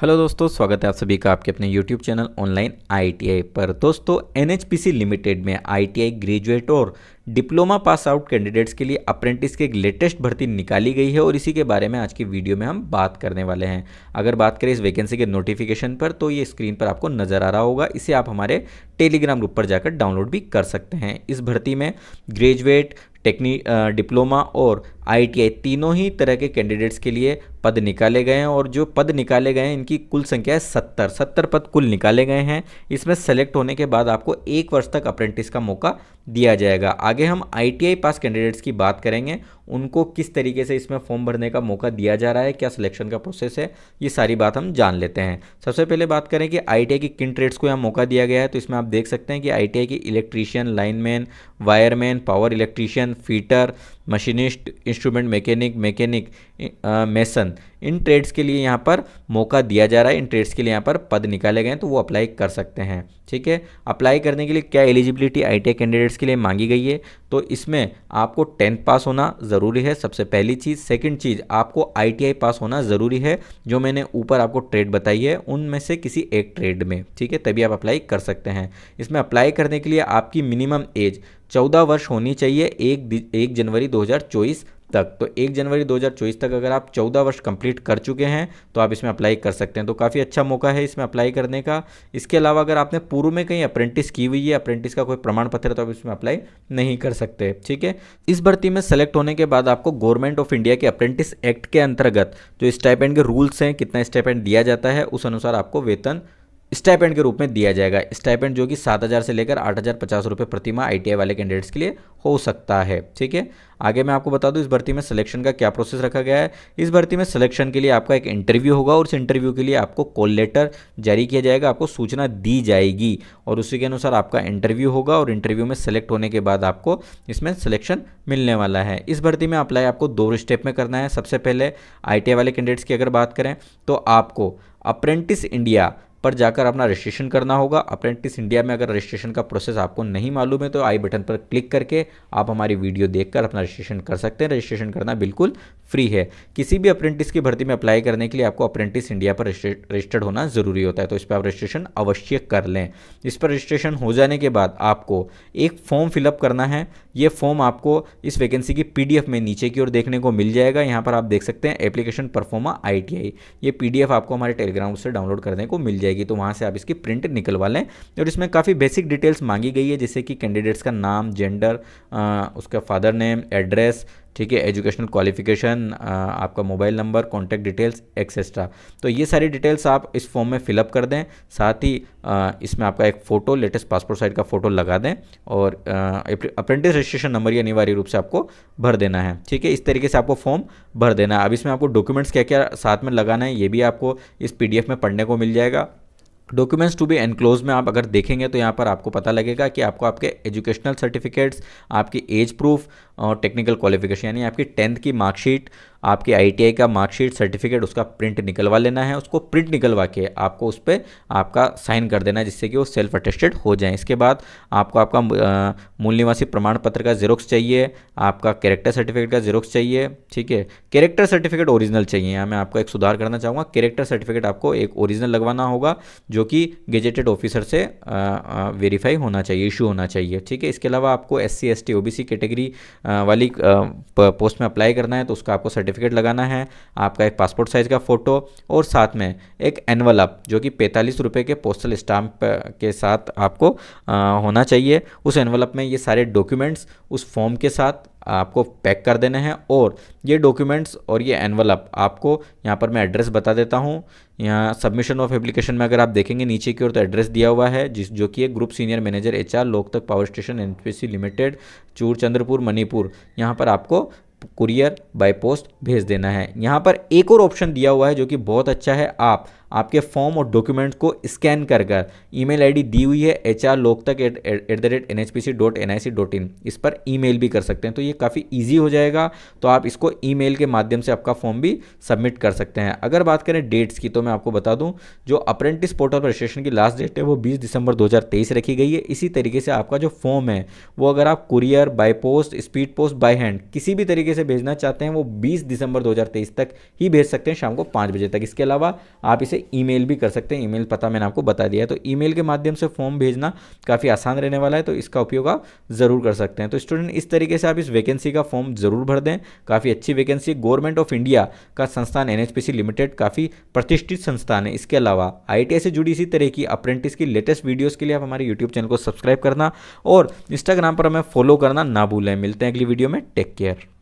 hello दोस्तों स्वागत है आप सभी का आपके अपने यूट्यूब चैनल ऑनलाइन आईटीआई पर दोस्तों एनएचपीसी लिमिटेड में आईटीआई ग्रेजुएट और डिप्लोमा पास आउट कैंडिडेट्स के लिए अप्रेंटिस की लेटेस्ट भर्ती निकाली गई है और इसी के बारे में आज की वीडियो में हम बात करने वाले हैं अगर बात करें इस वैकेंसी के नोटिफिकेशन पर तो ये स्क्रीन पर आपको नज़र आ रहा होगा इसे आप हमारे टेलीग्राम ग्रुप पर जाकर डाउनलोड भी कर सकते हैं इस भर्ती में ग्रेजुएट टेक्नी डिप्लोमा और आईटीआई तीनों ही तरह के कैंडिडेट्स के लिए पद निकाले गए हैं और जो पद निकाले गए हैं इनकी कुल संख्या है सत्तर सत्तर पद कुल निकाले गए हैं इसमें सेलेक्ट होने के बाद आपको एक वर्ष तक अप्रेंटिस का मौका दिया जाएगा आगे आगे हम आई पास कैंडिडेट्स की बात करेंगे उनको किस तरीके से इसमें फॉर्म भरने का मौका दिया जा रहा है क्या सिलेक्शन का प्रोसेस है ये सारी बात हम जान लेते हैं सबसे पहले बात करें कि आई की किन ट्रेड्स को यहाँ मौका दिया गया है तो इसमें आप देख सकते हैं कि आई की electrician lineman wireman power electrician fitter machinist instrument mechanic mechanic mason इन ट्रेड्स के लिए यहाँ पर मौका दिया जा रहा है इन ट्रेड्स के लिए यहाँ पर पद निकाले गए हैं तो वो अप्लाई कर सकते हैं ठीक है अप्लाई करने के लिए क्या एलिजिबिलिटी आई कैंडिडेट्स के लिए मांगी गई है तो इसमें आपको टेंथ पास होना ज़रूरी है सबसे पहली चीज़ सेकंड चीज़ आपको आईटीआई पास होना ज़रूरी है जो मैंने ऊपर आपको ट्रेड बताई है उनमें से किसी एक ट्रेड में ठीक है तभी आप अप्लाई कर सकते हैं इसमें अप्लाई करने के लिए आपकी मिनिमम एज चौदह वर्ष होनी चाहिए एक एक जनवरी 2024 तक तो एक जनवरी 2024 तक अगर आप 14 वर्ष कंप्लीट कर चुके हैं तो आप इसमें अप्लाई कर सकते हैं तो काफ़ी अच्छा मौका है इसमें अप्लाई करने का इसके अलावा अगर आपने पूर्व में कहीं अप्रेंटिस की हुई है अप्रेंटिस का कोई प्रमाण पत्र है तो आप इसमें अप्लाई नहीं कर सकते ठीक है इस भर्ती में सेलेक्ट होने के बाद आपको गवर्नमेंट ऑफ इंडिया के अप्रेंटिस एक्ट के अंतर्गत जो स्टाइपेंड के रूल्स हैं कितना स्टाइपेंड दिया जाता है उस अनुसार आपको वेतन स्टाइपेंड के रूप में दिया जाएगा स्टाइपेंड जो कि सात हज़ार से लेकर आठ हज़ार पचास रुपये प्रतिमा आई वाले कैंडिडेट्स के लिए हो सकता है ठीक है आगे मैं आपको बता दूं इस भर्ती में सिलेक्शन का क्या प्रोसेस रखा गया है इस भर्ती में सिलेक्शन के लिए आपका एक इंटरव्यू होगा और उस इंटरव्यू के लिए आपको कॉल लेटर जारी किया जाएगा आपको सूचना दी जाएगी और उसी के अनुसार आपका इंटरव्यू होगा और इंटरव्यू में सेलेक्ट होने के बाद आपको इसमें सिलेक्शन मिलने वाला है इस भर्ती में अप्लाई आपको दो स्टेप में करना है सबसे पहले आई वाले कैंडिडेट्स की अगर बात करें तो आपको अप्रेंटिस इंडिया पर जाकर अपना रजिस्ट्रेशन करना होगा अप्रेंटिस इंडिया में अगर रजिस्ट्रेशन का प्रोसेस आपको नहीं मालूम है तो आई बटन पर क्लिक करके आप हमारी वीडियो देखकर अपना रजिस्ट्रेशन कर सकते हैं रजिस्ट्रेशन करना बिल्कुल फ्री है किसी भी अप्रेंटिस की भर्ती में अप्लाई करने के लिए आपको अप्रेंटिस इंडिया पर रजिस्टर्ड होना ज़रूरी होता है तो इस पर आप रजिस्ट्रेशन अवश्य कर लें इस पर रजिस्ट्रेशन हो जाने के बाद आपको एक फॉर्म फिलअप करना है ये फॉर्म आपको इस वैकेंसी की पीडीएफ में नीचे की ओर देखने को मिल जाएगा यहाँ पर आप देख सकते हैं एप्लीकेशन परफॉर्मा आई ये पीडीएफ आपको हमारे टेलीग्राम से डाउनलोड करने को मिल जाएगी तो वहाँ से आप इसकी प्रिंट निकलवा लें और इसमें काफ़ी बेसिक डिटेल्स मांगी गई है जैसे कि कैंडिडेट्स का नाम जेंडर उसका फादर नेम एड्रेस ठीक है एजुकेशनल क्वालिफिकेशन आपका mobile number contact details etcetera तो ये सारी डिटेल्स आप इस फॉर्म में फिलअप कर दें साथ ही इसमें आपका एक फ़ोटो लेटेस्ट पासपोर्ट साइज का फ़ोटो लगा दें और अप्रेंटिस रजिस्ट्रेशन नंबर ये अनिवार्य रूप से आपको भर देना है ठीक है इस तरीके से आपको फॉर्म भर देना है अब इसमें आपको डॉक्यूमेंट्स क्या क्या साथ में लगाना है ये भी आपको इस पी में पढ़ने को मिल जाएगा डॉक्यूमेंट्स टू बी एनक्लोज में आप अगर देखेंगे तो यहाँ पर आपको पता लगेगा कि आपको आपके एजुकेशनल सर्टिफिकेट्स आपकी एज प्रूफ और टेक्निकल क्वालिफिकेशन यानी आपकी टेंथ की मार्कशीट आपके आई का मार्कशीट सर्टिफिकेट उसका प्रिंट निकलवा लेना है उसको प्रिंट निकलवा के आपको उस पर आपका साइन कर देना है जिससे कि वो सेल्फ अटेस्टेड हो जाए इसके बाद आपको आपका मूल निवासी प्रमाण पत्र का जेरोक्स चाहिए आपका कैरेक्टर सर्टिफिकेट का जेरोक्स चाहिए ठीक है कैरेक्टर सर्टिफिकेट ओरिजिनल चाहिए यहाँ मैं आपको एक सुधार करना चाहूँगा कैरेक्टर सर्टिफिकेट आपको एक ओरिजिनल लगवाना होगा जो कि गेजेटेड ऑफिसर से वेरीफाई होना चाहिए इशू होना चाहिए ठीक है इसके अलावा आपको S C S T O B C category वाली पोस्ट में अप्लाई करना है तो उसका आपको सर्टिफिकेट सर्टिफिकेट लगाना है आपका एक पासपोर्ट साइज़ का फ़ोटो और साथ में एक एनवलअप जो कि पैंतालीस रुपये के पोस्टल स्टाम्प के साथ आपको आ, होना चाहिए उस एनवलअप में ये सारे डॉक्यूमेंट्स उस फॉर्म के साथ आपको पैक कर देने हैं और ये डॉक्यूमेंट्स और ये एनवलअप आपको यहाँ पर मैं एड्रेस बता देता हूँ यहाँ सबमिशन ऑफ एप्लीकेशन में अगर आप देखेंगे नीचे की ओर तो एड्रेस दिया हुआ है जिस जो कि है group senior manager H R Loktak power station N limited Churachandpur Manipur यहाँ पर आपको कुरियर बाय पोस्ट भेज देना है यहाँ पर एक और ऑप्शन दिया हुआ है जो कि बहुत अच्छा है आप आपके फॉर्म और डॉक्यूमेंट को स्कैन कर कर ई मेल दी हुई है H R Loktak at at the rate N H P C dot N I C dot in इस पर ई भी कर सकते हैं तो ये काफ़ी ईजी हो जाएगा तो आप इसको ई के माध्यम से आपका फॉर्म भी सबमिट कर सकते हैं अगर बात करें डेट्स की तो मैं आपको बता दूँ जो अप्रेंटिस पोर्टल पर रजिस्ट्रेशन की लास्ट डेट है वो बीस दिसंबर दो रखी गई है इसी तरीके से आपका जो फॉर्म है वो अगर आप courier by post speed post by hand किसी भी तरीके से भेजना चाहते हैं वो बीस दिसंबर दो तक ही भेज सकते हैं शाम को पाँच बजे तक इसके अलावा आप इसे ईमेल भी कर सकते हैं ईमेल पता मैंने आपको बता दिया है तो ईमेल के माध्यम से फॉर्म भेजना काफ़ी आसान रहने वाला है तो इसका उपयोग आप ज़रूर कर सकते हैं तो स्टूडेंट इस तरीके से आप इस वैकेंसी का फॉर्म ज़रूर भर दें काफ़ी अच्छी वैकेंसी गवर्नमेंट ऑफ इंडिया का संस्थान एन लिमिटेड काफ़ी प्रतिष्ठित संस्थान है इसके अलावा आई से जुड़ी इसी तरह की अप्रेंटिस की लेटेस्ट वीडियोज़ के लिए आप हमारे यूट्यूब चैनल को सब्सक्राइब करना और इंस्टाग्राम पर हमें फॉलो करना ना भूलें मिलते हैं अगली वीडियो में टेक केयर